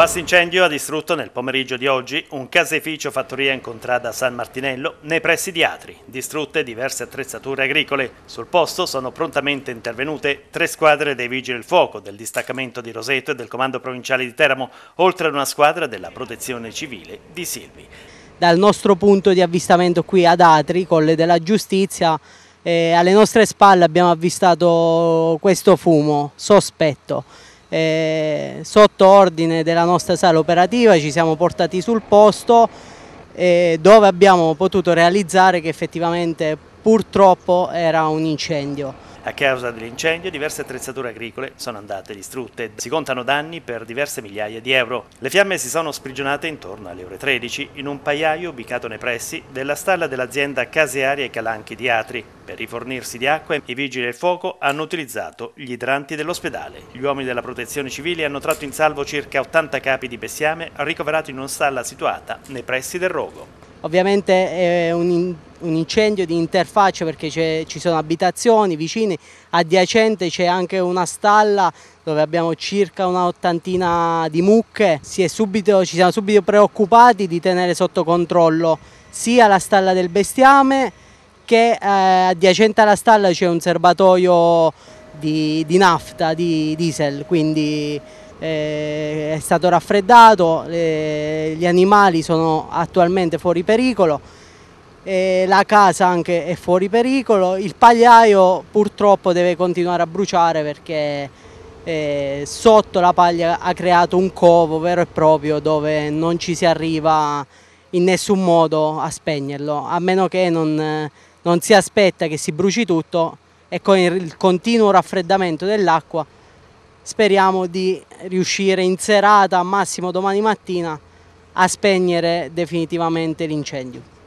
vasto incendio ha distrutto nel pomeriggio di oggi un caseificio fattoria in contrada San Martinello nei pressi di Atri, distrutte diverse attrezzature agricole. Sul posto sono prontamente intervenute tre squadre dei Vigili del Fuoco, del distaccamento di Roseto e del Comando Provinciale di Teramo, oltre ad una squadra della Protezione Civile di Silvi. Dal nostro punto di avvistamento qui ad Atri, Colle della Giustizia, eh, alle nostre spalle abbiamo avvistato questo fumo sospetto eh, sotto ordine della nostra sala operativa ci siamo portati sul posto eh, dove abbiamo potuto realizzare che effettivamente purtroppo era un incendio. A causa dell'incendio diverse attrezzature agricole sono andate distrutte. Si contano danni per diverse migliaia di euro. Le fiamme si sono sprigionate intorno alle ore 13 in un pagliaio ubicato nei pressi della stalla dell'azienda casearia e calanchi di Atri. Per rifornirsi di acqua i vigili del fuoco hanno utilizzato gli idranti dell'ospedale. Gli uomini della protezione civile hanno tratto in salvo circa 80 capi di bestiame ricoverati in una stalla situata nei pressi del rogo. Ovviamente è un un incendio di interfaccia perché ci sono abitazioni vicine, adiacente c'è anche una stalla dove abbiamo circa un'ottantina di mucche. Si subito, ci siamo subito preoccupati di tenere sotto controllo sia la stalla del bestiame che eh, adiacente alla stalla c'è un serbatoio di, di nafta, di diesel, quindi eh, è stato raffreddato, eh, gli animali sono attualmente fuori pericolo eh, la casa anche è fuori pericolo, il pagliaio purtroppo deve continuare a bruciare perché eh, sotto la paglia ha creato un covo vero e proprio dove non ci si arriva in nessun modo a spegnerlo, a meno che non, non si aspetta che si bruci tutto e con il continuo raffreddamento dell'acqua speriamo di riuscire in serata, massimo domani mattina, a spegnere definitivamente l'incendio.